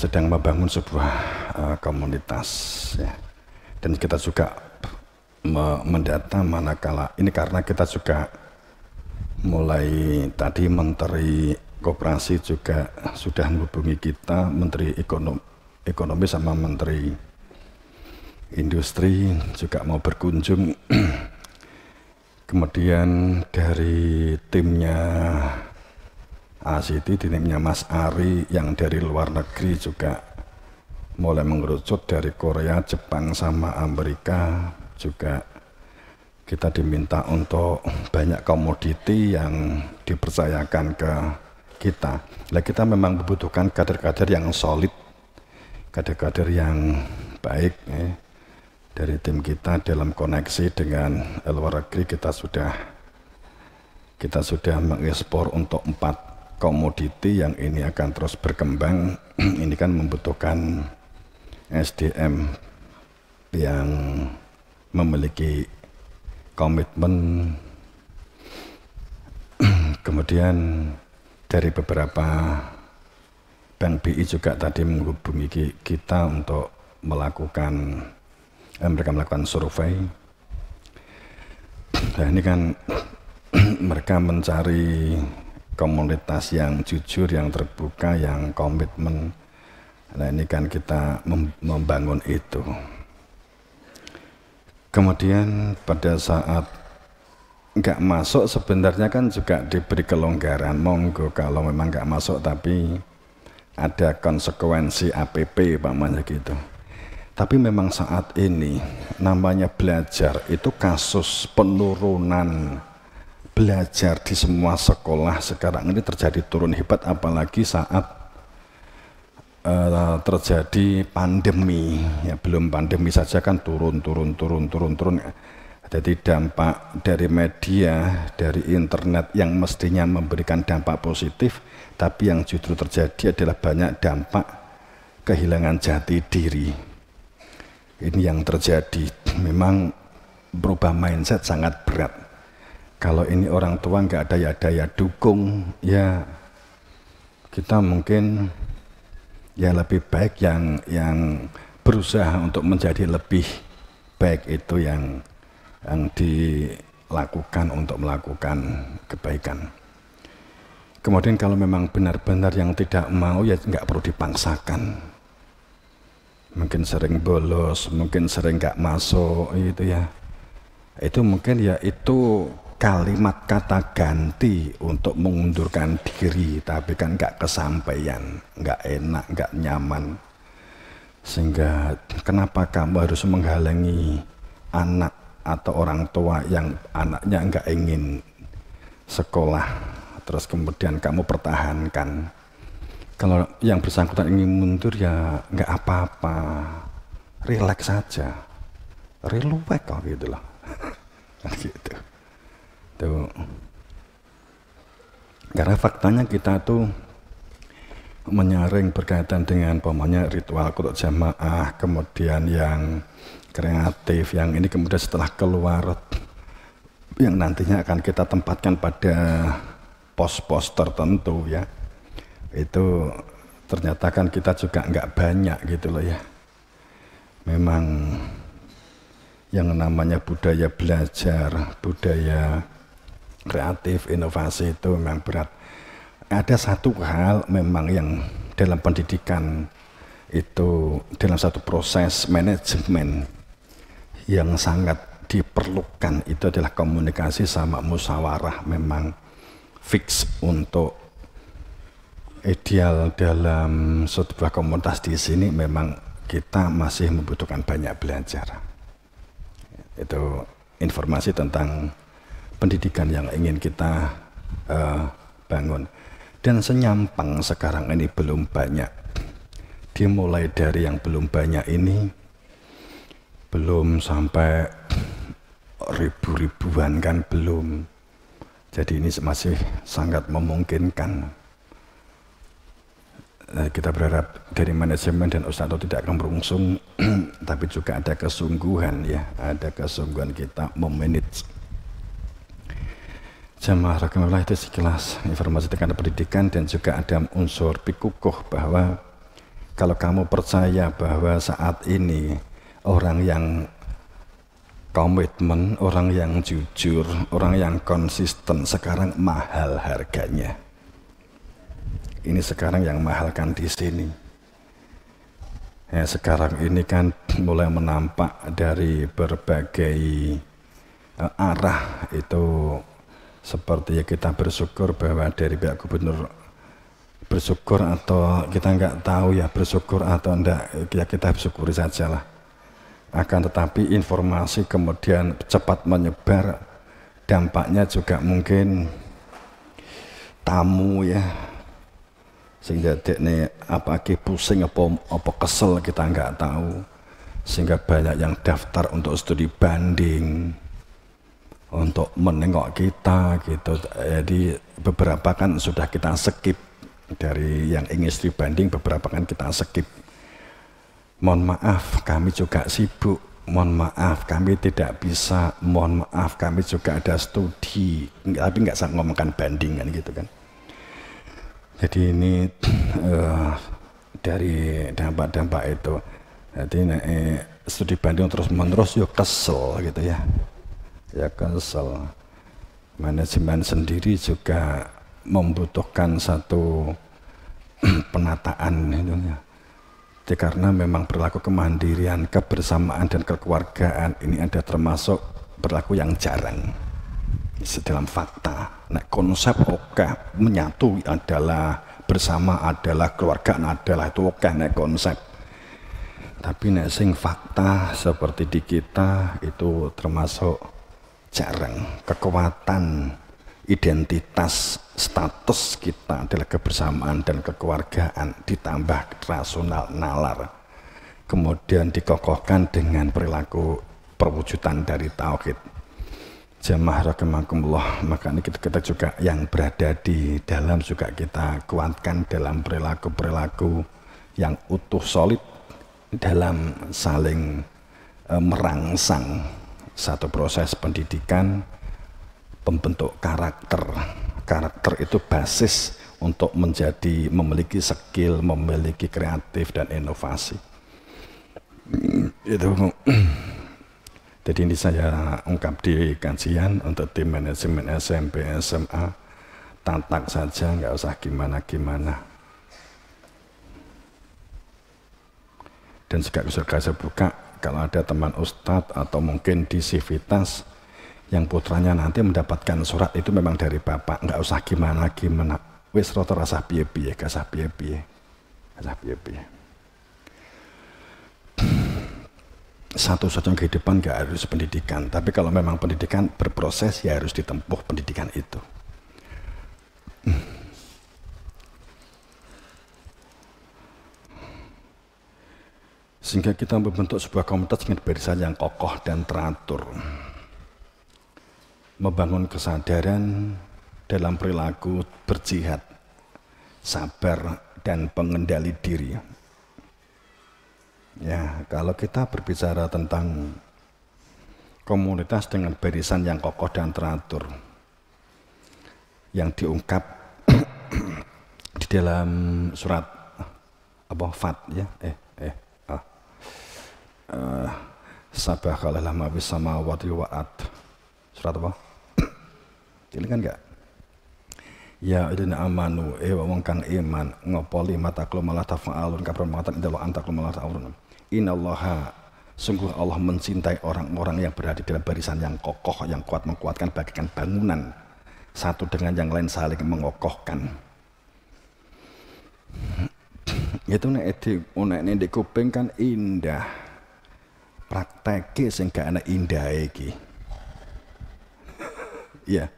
sedang membangun sebuah uh, komunitas ya. Dan kita juga me mendata manakala ini karena kita juga mulai tadi menteri koperasi juga sudah menghubungi kita menteri ekonomi ekonomi sama menteri industri juga mau berkunjung kemudian dari timnya ACT ah, timnya Mas Ari yang dari luar negeri juga mulai mengerucut dari Korea, Jepang sama Amerika juga kita diminta untuk banyak komoditi yang dipercayakan ke kita. Nah, kita memang membutuhkan kader-kader yang solid, kader-kader yang baik eh. dari tim kita dalam koneksi dengan eh, luar negeri kita sudah kita sudah mengekspor untuk empat komoditi yang ini akan terus berkembang ini kan membutuhkan SDM yang memiliki komitmen kemudian dari beberapa Bank BI juga tadi menghubungi kita untuk melakukan eh, mereka melakukan survei nah ini kan mereka mencari komunitas yang jujur, yang terbuka, yang komitmen. Nah ini kan kita membangun itu. Kemudian pada saat nggak masuk sebenarnya kan juga diberi kelonggaran monggo kalau memang nggak masuk tapi ada konsekuensi APP Pak pamannya gitu. Tapi memang saat ini namanya belajar itu kasus penurunan belajar di semua sekolah sekarang ini terjadi turun hebat apalagi saat uh, terjadi pandemi ya belum pandemi saja kan turun turun turun turun turun jadi dampak dari media dari internet yang mestinya memberikan dampak positif tapi yang justru terjadi adalah banyak dampak kehilangan jati diri ini yang terjadi memang berubah mindset sangat berat kalau ini orang tua nggak ada ya daya dukung ya kita mungkin ya lebih baik yang yang berusaha untuk menjadi lebih baik itu yang yang dilakukan untuk melakukan kebaikan. Kemudian kalau memang benar-benar yang tidak mau ya nggak perlu dipaksakan. Mungkin sering bolos, mungkin sering nggak masuk itu ya. Itu mungkin ya itu kalimat kata ganti untuk mengundurkan diri tapi kan nggak kesampaian nggak enak nggak nyaman sehingga kenapa kamu harus menghalangi anak atau orang tua yang anaknya nggak ingin sekolah terus kemudian kamu pertahankan kalau yang bersangkutan ingin mundur ya nggak apa-apa relax saja relax kok gitu loh gitu itu Karena faktanya kita tuh menyaring berkaitan dengan pemanya ritual kutuk jamaah, kemudian yang kreatif, yang ini kemudian setelah keluar yang nantinya akan kita tempatkan pada pos-pos tertentu ya itu ternyata kan kita juga nggak banyak gitu loh ya memang yang namanya budaya belajar budaya kreatif, inovasi itu memang berat. Ada satu hal memang yang dalam pendidikan itu dalam satu proses manajemen yang sangat diperlukan itu adalah komunikasi sama musyawarah memang fix untuk ideal dalam sebuah komunitas di sini memang kita masih membutuhkan banyak belajar itu informasi tentang pendidikan yang ingin kita uh, bangun. Dan senyampang sekarang ini belum banyak. Dimulai dari yang belum banyak ini, belum sampai ribu-ribuan kan belum. Jadi ini masih sangat memungkinkan eh, kita berharap dari manajemen dan ustadz tidak akan berungsung tapi juga ada kesungguhan ya ada kesungguhan kita memanage Jamaah rahimahullah itu sekilas informasi tentang pendidikan dan juga ada unsur pikukuh bahwa kalau kamu percaya bahwa saat ini orang yang komitmen, orang yang jujur, orang yang konsisten sekarang mahal harganya. Ini sekarang yang mahalkan di sini. Ya, sekarang ini kan mulai menampak dari berbagai eh, arah itu seperti ya kita bersyukur bahwa dari pihak gubernur bersyukur atau kita nggak tahu ya bersyukur atau enggak ya kita saja lah. akan tetapi informasi kemudian cepat menyebar dampaknya juga mungkin tamu ya sehingga ini apa ki pusing apa, apa kesel kita nggak tahu sehingga banyak yang daftar untuk studi banding untuk menengok kita gitu. Jadi beberapa kan sudah kita skip dari yang ingin istri banding beberapa kan kita skip. Mohon maaf kami juga sibuk. Mohon maaf kami tidak bisa. Mohon maaf kami juga ada studi. Tapi nggak sanggup ngomongkan bandingan gitu kan. Jadi ini uh, dari dampak-dampak itu. Jadi eh, studi banding terus menerus yuk kesel gitu ya ya kesel manajemen sendiri juga membutuhkan satu penataan itu ya. ya karena memang berlaku kemandirian, kebersamaan dan kekeluargaan ini ada termasuk berlaku yang jarang dalam fakta. Nah, konsep oke menyatu adalah bersama adalah keluarga adalah itu oke nah konsep. Tapi nek sing fakta seperti di kita itu termasuk jarang kekuatan identitas status kita adalah kebersamaan dan kekeluargaan ditambah rasional nalar kemudian dikokohkan dengan perilaku perwujudan dari tauhid jamaah rahimakumullah makanya kita, kita juga yang berada di dalam juga kita kuatkan dalam perilaku-perilaku yang utuh solid dalam saling eh, merangsang satu proses pendidikan pembentuk karakter. Karakter itu basis untuk menjadi memiliki skill, memiliki kreatif dan inovasi. Itu jadi ini saya ungkap di kajian untuk tim manajemen SMP SMA tantang saja nggak usah gimana-gimana. Dan juga bisa saya buka kalau ada teman ustadz atau mungkin di civitas yang putranya nanti mendapatkan surat itu memang dari bapak nggak usah gimana gimana wis rotor rasa piye piye kasah piye piye kasah piye piye satu-satunya kehidupan nggak harus pendidikan tapi kalau memang pendidikan berproses ya harus ditempuh pendidikan itu sehingga kita membentuk sebuah komunitas dengan barisan yang kokoh dan teratur membangun kesadaran dalam perilaku berjihad sabar dan pengendali diri ya kalau kita berbicara tentang komunitas dengan barisan yang kokoh dan teratur yang diungkap di dalam surat apa fat ya eh eh Eh, sabah kalah lama sama wati waat surat apa ini kan enggak Ya idina amanu ewa wong kang iman ngopoli mata klo malah tafa'alun kabron mengatakan indah antak klo malah ta'urun inallaha sungguh Allah mencintai orang-orang yang berada dalam barisan yang kokoh yang kuat mengkuatkan bagikan bangunan satu dengan yang lain saling mengokohkan itu nek di nek di kuping kan indah Prakteknya sing gak ana indahe iki. Iya.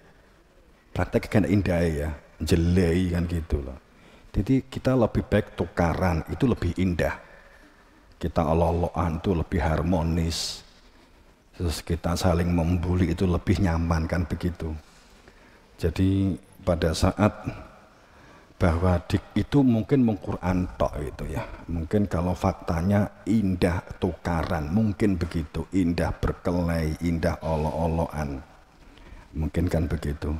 Praktek gak indah ya, jelei kan gitu loh. Jadi kita lebih baik tukaran, itu lebih indah. Kita ololokan itu lebih harmonis. Terus kita saling membuli itu lebih nyaman kan begitu. Jadi pada saat bahwa dik itu mungkin mengquran tok itu ya. Mungkin kalau faktanya indah tukaran, mungkin begitu, indah berkelai, indah olo oloan Mungkin kan begitu.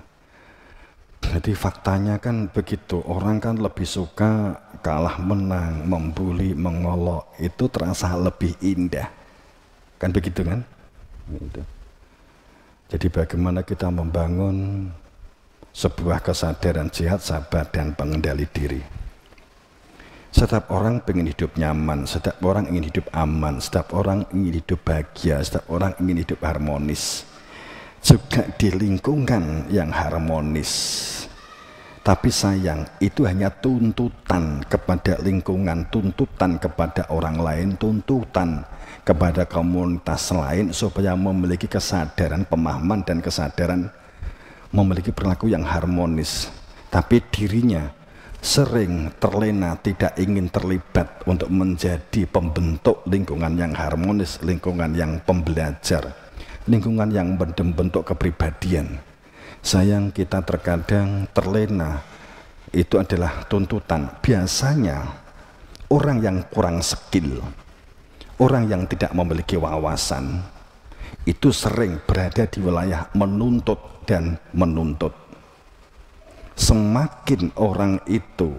Jadi faktanya kan begitu, orang kan lebih suka kalah menang, membuli, mengolok, itu terasa lebih indah. Kan begitu kan? Gitu. Jadi bagaimana kita membangun sebuah kesadaran jihad sabar, dan pengendali diri. Setiap orang ingin hidup nyaman, setiap orang ingin hidup aman, setiap orang ingin hidup bahagia, setiap orang ingin hidup harmonis. Juga di lingkungan yang harmonis. Tapi sayang, itu hanya tuntutan kepada lingkungan, tuntutan kepada orang lain, tuntutan kepada komunitas lain supaya memiliki kesadaran, pemahaman, dan kesadaran memiliki perilaku yang harmonis, tapi dirinya sering terlena tidak ingin terlibat untuk menjadi pembentuk lingkungan yang harmonis, lingkungan yang pembelajar, lingkungan yang bentuk kepribadian. Sayang kita terkadang terlena itu adalah tuntutan biasanya orang yang kurang skill, orang yang tidak memiliki wawasan itu sering berada di wilayah menuntut dan menuntut. Semakin orang itu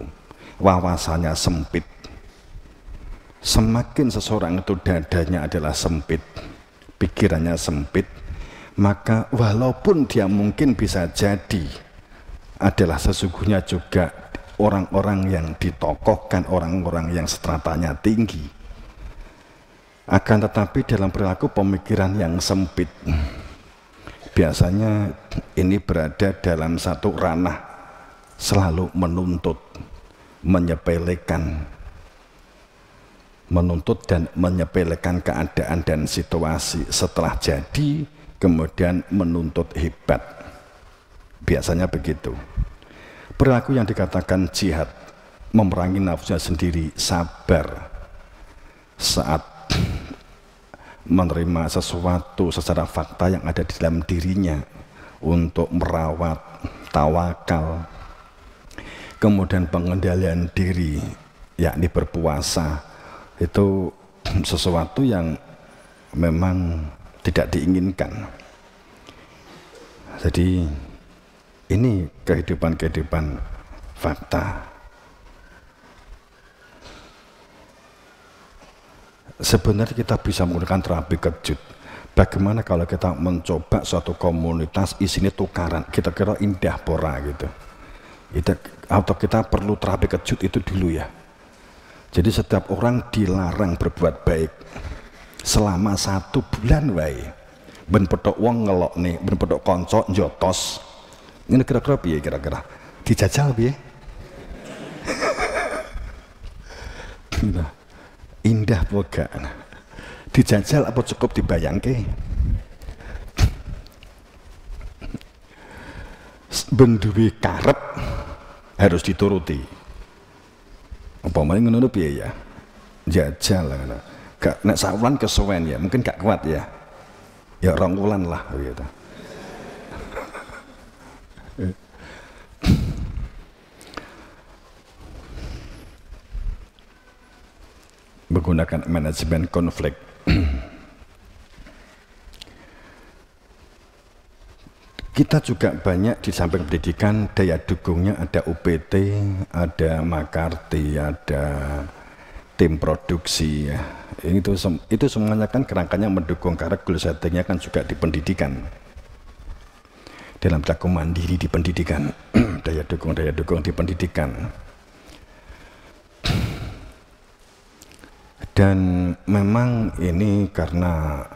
wawasannya sempit, semakin seseorang itu dadanya adalah sempit, pikirannya sempit, maka walaupun dia mungkin bisa jadi adalah sesungguhnya juga orang-orang yang ditokohkan, orang-orang yang stratanya tinggi. Akan tetapi dalam perilaku pemikiran yang sempit, biasanya ini berada dalam satu ranah selalu menuntut, menyepelekan, menuntut dan menyepelekan keadaan dan situasi setelah jadi kemudian menuntut hebat. Biasanya begitu. Perilaku yang dikatakan jihad memerangi nafsunya sendiri sabar saat menerima sesuatu secara fakta yang ada di dalam dirinya untuk merawat tawakal kemudian pengendalian diri yakni berpuasa itu sesuatu yang memang tidak diinginkan jadi ini kehidupan-kehidupan fakta sebenarnya kita bisa menggunakan terapi kejut. Bagaimana kalau kita mencoba suatu komunitas isinya tukaran, kita kira indah pora gitu. Itu, atau kita perlu terapi kejut itu dulu ya. Jadi setiap orang dilarang berbuat baik selama satu bulan wae. Ben petok wong ngelok nih, ben petok konco jotos. Ini kira-kira piye kira-kira? Dijajal piye? nah. Indah boga. Dijajal apa cukup dibayangke? Benduwi karep harus dituruti. Apa mau ngono piye ya? Jajal ngono Gak nek sawulan kesuwen ya, mungkin gak kuat ya. Ya rongkulan lah gitu. menggunakan manajemen konflik. Kita juga banyak di samping pendidikan daya dukungnya ada UPT, ada Makarti, ada tim produksi ya. Itu sem itu semuanya kan kerangkanya mendukung karena goal settingnya kan juga di pendidikan. Dalam cakup mandiri di pendidikan, daya dukung daya dukung di pendidikan. dan memang ini karena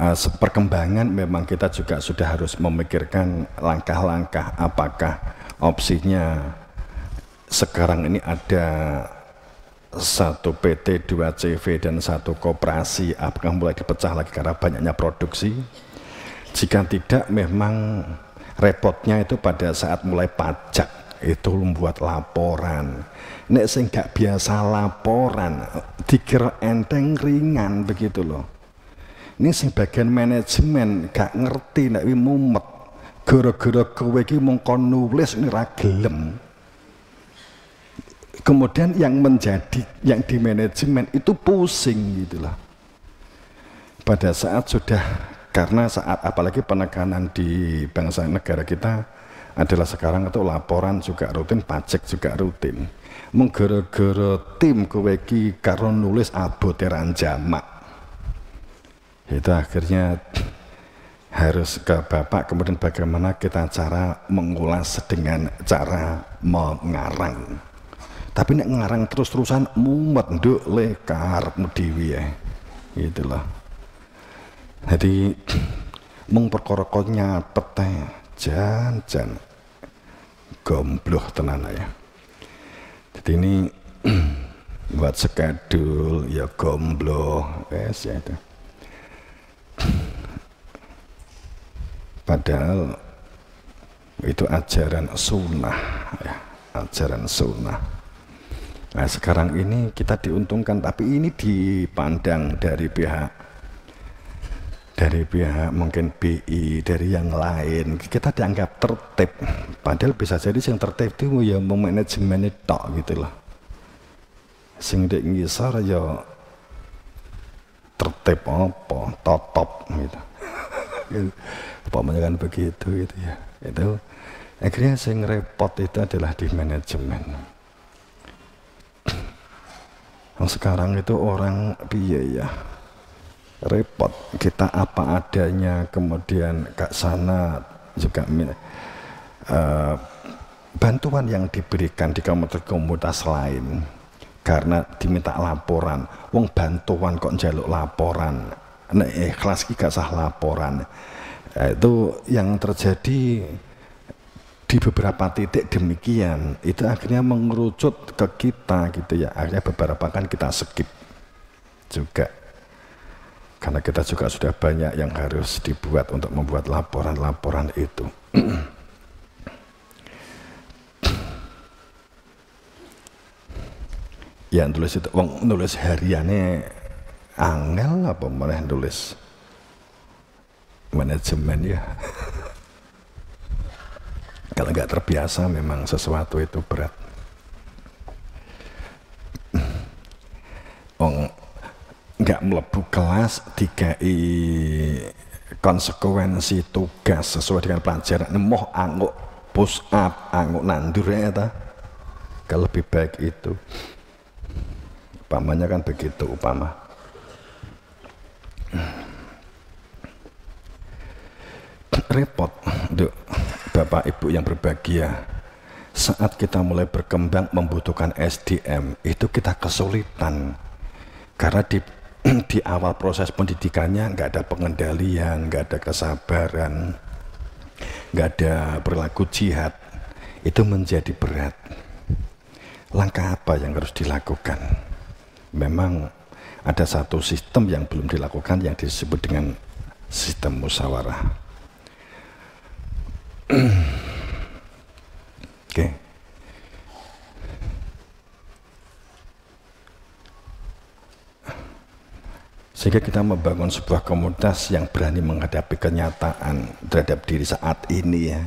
uh, eh, perkembangan memang kita juga sudah harus memikirkan langkah-langkah apakah opsinya sekarang ini ada satu PT, dua CV, dan satu koperasi apakah mulai dipecah lagi karena banyaknya produksi jika tidak memang repotnya itu pada saat mulai pajak itu membuat laporan nek sing gak biasa laporan dikira enteng ringan begitu loh ini sebagian manajemen gak ngerti nek wi mumet gara-gara kowe iki mung kon nulis ora gelem kemudian yang menjadi yang di manajemen itu pusing gitu gitulah pada saat sudah karena saat apalagi penekanan di bangsa negara kita adalah sekarang itu laporan juga rutin pajak juga rutin menggera-gera tim keweki karena karo nulis aboteran jamak itu akhirnya harus ke Bapak kemudian bagaimana kita cara mengulas dengan cara mengarang tapi nek ngarang terus-terusan mumet nduk karepmu dewi ya gitu loh jadi mung perkara kok nyatet jan jan gombloh tenan ya jadi ini buat sekadul ya gomblo es, ya itu padahal itu ajaran sunnah ya ajaran sunnah nah sekarang ini kita diuntungkan tapi ini dipandang dari pihak dari pihak mungkin BI dari yang lain kita dianggap tertib padahal bisa jadi yang tertib itu ya manajemen tok gitu loh sing dek ngisar ya tertib apa totop gitu pokoknya kan begitu gitu ya itu akhirnya sing repot itu adalah di manajemen sekarang itu orang biaya repot kita apa adanya kemudian kak sana juga uh, bantuan yang diberikan di komunitas-komunitas lain karena diminta laporan wong bantuan kok jaluk laporan nah, ikhlas gak sah laporan nah, itu yang terjadi di beberapa titik demikian itu akhirnya mengerucut ke kita gitu ya akhirnya beberapa kan kita skip juga karena kita juga sudah banyak yang harus dibuat untuk membuat laporan-laporan itu. ya nulis itu wong nulis hariannya angel apa mana nulis manajemen ya kalau nggak terbiasa memang sesuatu itu berat nggak melebu kelas tiga i konsekuensi tugas sesuai dengan pelajaran nemoh anguk push up anguk nandur ya ta kalau lebih baik itu upamanya kan begitu upama repot untuk bapak ibu yang berbahagia saat kita mulai berkembang membutuhkan SDM itu kita kesulitan karena di di awal proses pendidikannya nggak ada pengendalian, nggak ada kesabaran, nggak ada perilaku jihad, itu menjadi berat. Langkah apa yang harus dilakukan? Memang ada satu sistem yang belum dilakukan yang disebut dengan sistem musyawarah. Sehingga kita membangun sebuah komunitas yang berani menghadapi kenyataan terhadap diri saat ini ya.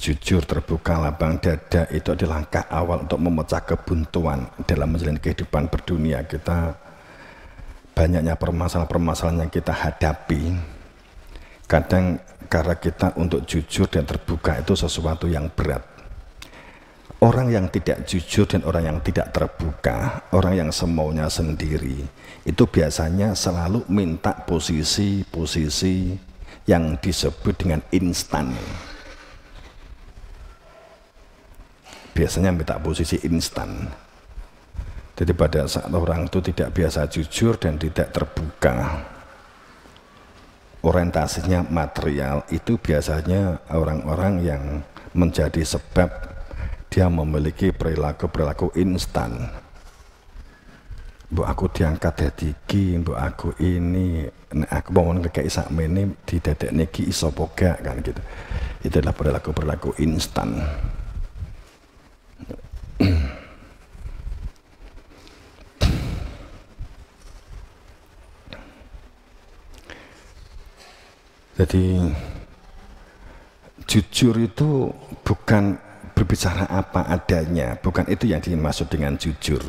Jujur, terbuka, lapang dada itu adalah langkah awal untuk memecah kebuntuan dalam menjalani kehidupan berdunia kita. Banyaknya permasalahan-permasalahan yang kita hadapi, kadang karena kita untuk jujur dan terbuka itu sesuatu yang berat Orang yang tidak jujur dan orang yang tidak terbuka, orang yang semuanya sendiri, itu biasanya selalu minta posisi-posisi yang disebut dengan instan. Biasanya minta posisi instan. Jadi pada saat orang itu tidak biasa jujur dan tidak terbuka, orientasinya material itu biasanya orang-orang yang menjadi sebab dia memiliki perilaku-perilaku instan. Mbok aku diangkat dadi iki, mbok aku ini, nek aku mau ngekeki sakmene didadekne iki iso apa kan gitu. Itu adalah perilaku-perilaku instan. Jadi jujur itu bukan berbicara apa adanya, bukan itu yang dimaksud dengan jujur.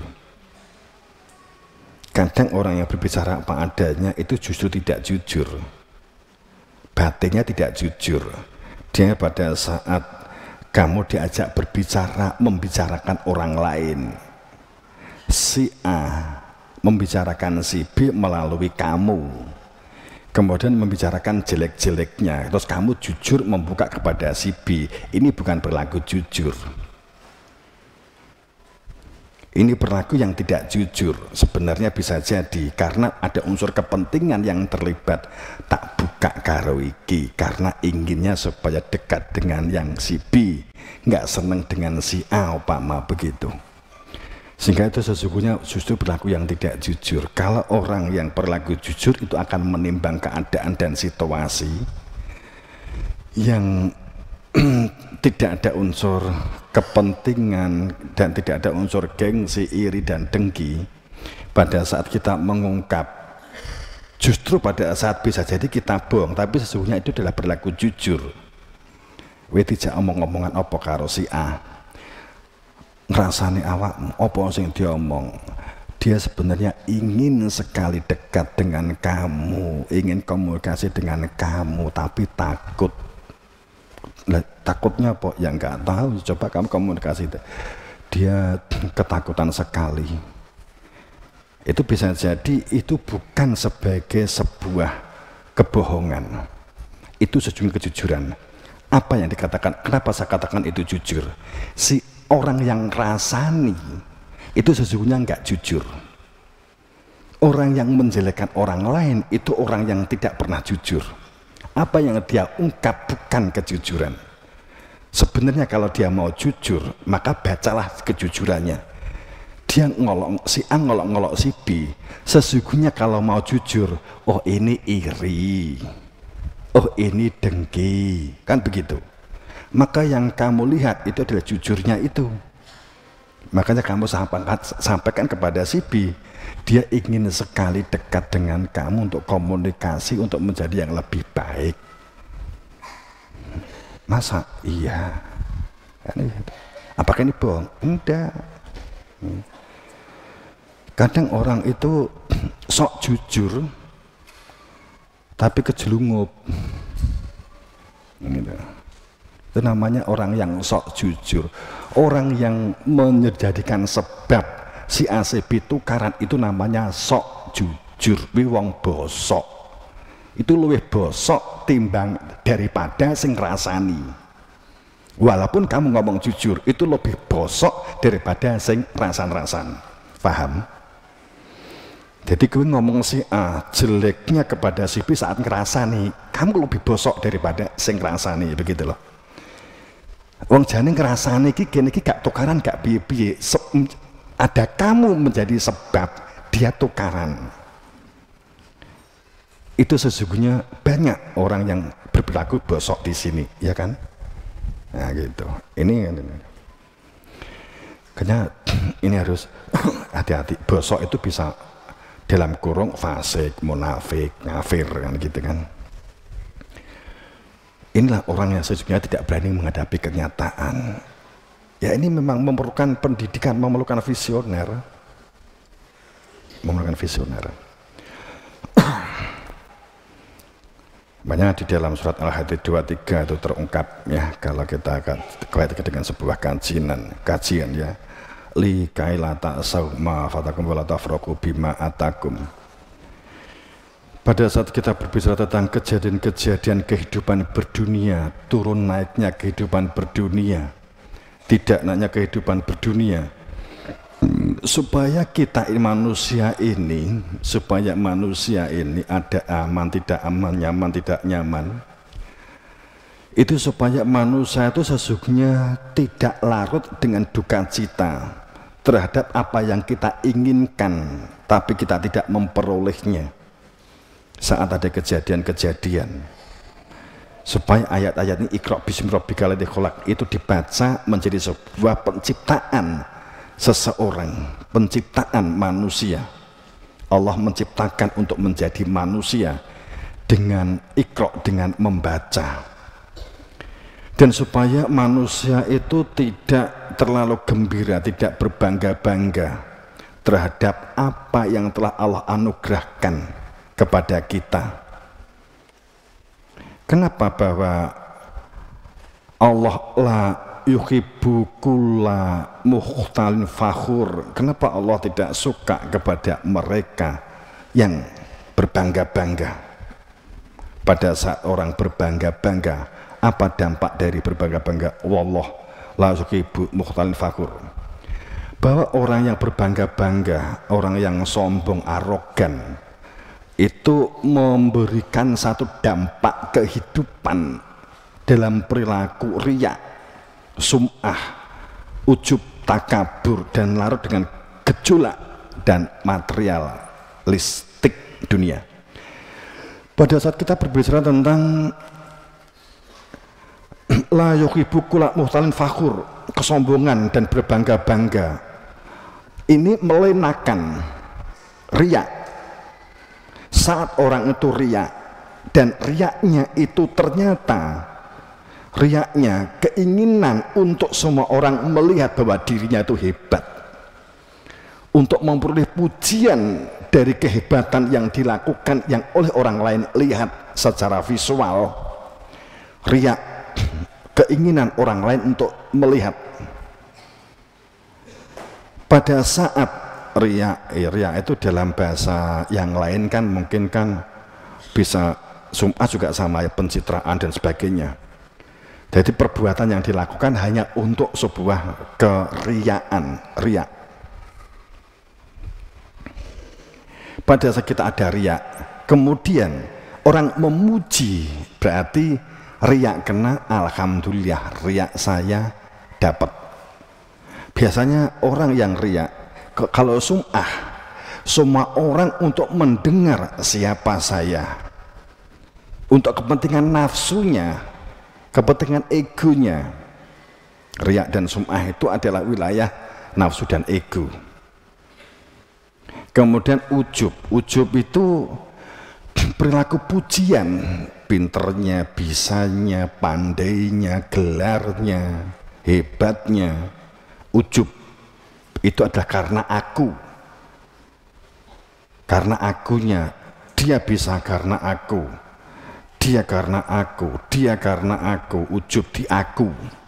Kadang orang yang berbicara apa adanya itu justru tidak jujur. Batinnya tidak jujur. Dia pada saat kamu diajak berbicara membicarakan orang lain. Si A membicarakan si B melalui kamu kemudian membicarakan jelek-jeleknya terus kamu jujur membuka kepada si B ini bukan berlaku jujur ini berlaku yang tidak jujur sebenarnya bisa jadi karena ada unsur kepentingan yang terlibat tak buka karo iki karena inginnya supaya dekat dengan yang si B nggak seneng dengan si A opama begitu sehingga itu sesungguhnya justru berlaku yang tidak jujur. Kalau orang yang berlaku jujur itu akan menimbang keadaan dan situasi yang tidak ada unsur kepentingan dan tidak ada unsur gengsi, iri dan dengki pada saat kita mengungkap justru pada saat bisa jadi kita bohong tapi sesungguhnya itu adalah berlaku jujur we tidak omong-omongan opo karo si A ngerasani awakmu apa sing diomong dia sebenarnya ingin sekali dekat dengan kamu ingin komunikasi dengan kamu tapi takut takutnya apa yang nggak tahu coba kamu komunikasi dia ketakutan sekali itu bisa jadi itu bukan sebagai sebuah kebohongan itu sejumlah kejujuran apa yang dikatakan kenapa saya katakan itu jujur si orang yang rasani itu sesungguhnya nggak jujur. Orang yang menjelekkan orang lain itu orang yang tidak pernah jujur. Apa yang dia ungkap bukan kejujuran. Sebenarnya kalau dia mau jujur, maka bacalah kejujurannya. Dia ngolok si A ngolok-ngolok si B. Sesungguhnya kalau mau jujur, oh ini iri. Oh ini dengki. Kan begitu maka yang kamu lihat itu adalah jujurnya itu. Makanya kamu sampaikan kepada si B, dia ingin sekali dekat dengan kamu untuk komunikasi, untuk menjadi yang lebih baik. Masa? Iya. Kan iya. Apakah ini bohong? Enggak. Kadang orang itu sok jujur, tapi kejelungup. Gitu. Itu namanya orang yang sok jujur. Orang yang menjadikan sebab si ACB karat itu namanya sok jujur. biwong wong bosok. Itu lebih bosok timbang daripada sing rasani. Walaupun kamu ngomong jujur, itu lebih bosok daripada sing rasan-rasan. Paham? Jadi gue ngomong si A, jeleknya kepada si B saat ngerasa nih, kamu lebih bosok daripada sing ngerasa nih, begitu loh. Wong jane ngrasane iki kene iki gak tukaran gak piye-piye. Ada kamu menjadi sebab dia tukaran. Itu sesungguhnya banyak orang yang berperilaku bosok di sini, ya kan? Nah gitu. Ini, ini, kan ini. kayaknya ini harus hati-hati. Bosok itu bisa dalam kurung fasik, munafik, ngafir kan gitu kan. Inilah orang yang sejujurnya tidak berani menghadapi kenyataan. Ya ini memang memerlukan pendidikan, memerlukan visioner. Memerlukan visioner. Banyak di dalam surat Al-Hadid 23 itu terungkap ya kalau kita akan kaitkan dengan sebuah kajian, kajian ya. Li kaila ta'saw ma fatakum wa la tafraku bima atakum pada saat kita berbicara tentang kejadian-kejadian kehidupan berdunia, turun naiknya kehidupan berdunia, tidak naiknya kehidupan berdunia, hmm, supaya kita manusia ini, supaya manusia ini ada aman, tidak aman, nyaman, tidak nyaman, itu supaya manusia itu sesungguhnya tidak larut dengan duka cita terhadap apa yang kita inginkan, tapi kita tidak memperolehnya saat ada kejadian-kejadian supaya ayat-ayat ini ikhrok bismillah itu dibaca menjadi sebuah penciptaan seseorang, penciptaan manusia. Allah menciptakan untuk menjadi manusia dengan ikhrok dengan membaca. Dan supaya manusia itu tidak terlalu gembira, tidak berbangga-bangga terhadap apa yang telah Allah anugerahkan kepada kita. Kenapa bahwa Allah la yuhibbu kulla muhtalin fakhur. Kenapa Allah tidak suka kepada mereka yang berbangga-bangga? Pada saat orang berbangga-bangga, apa dampak dari berbangga-bangga? Wallah la yuhibbu muhtalin fakhur. Bahwa orang yang berbangga-bangga, orang yang sombong, arogan, itu memberikan satu dampak kehidupan dalam perilaku riak, sumah, ujub, takabur, dan larut dengan gejolak dan material materialistik dunia. Pada saat kita berbicara tentang la yukibu kulak muhtalin fakur, kesombongan dan berbangga-bangga, ini melenakan riak saat orang itu riak dan riaknya itu ternyata riaknya keinginan untuk semua orang melihat bahwa dirinya itu hebat untuk memperoleh pujian dari kehebatan yang dilakukan yang oleh orang lain lihat secara visual riak keinginan orang lain untuk melihat pada saat ria eh, iya, itu dalam bahasa yang lain kan mungkin kan bisa sum'ah juga sama ya pencitraan dan sebagainya jadi perbuatan yang dilakukan hanya untuk sebuah keriaan ria. pada saat kita ada ria, kemudian orang memuji berarti ria kena alhamdulillah ria saya dapat biasanya orang yang riak kalau sum'ah semua orang untuk mendengar siapa saya untuk kepentingan nafsunya kepentingan egonya riak dan sum'ah itu adalah wilayah nafsu dan ego kemudian ujub ujub itu perilaku pujian pinternya, bisanya, pandainya, gelarnya, hebatnya, ujub itu adalah karena aku. Karena akunya, dia bisa karena aku. Dia karena aku, dia karena aku, ujub di aku.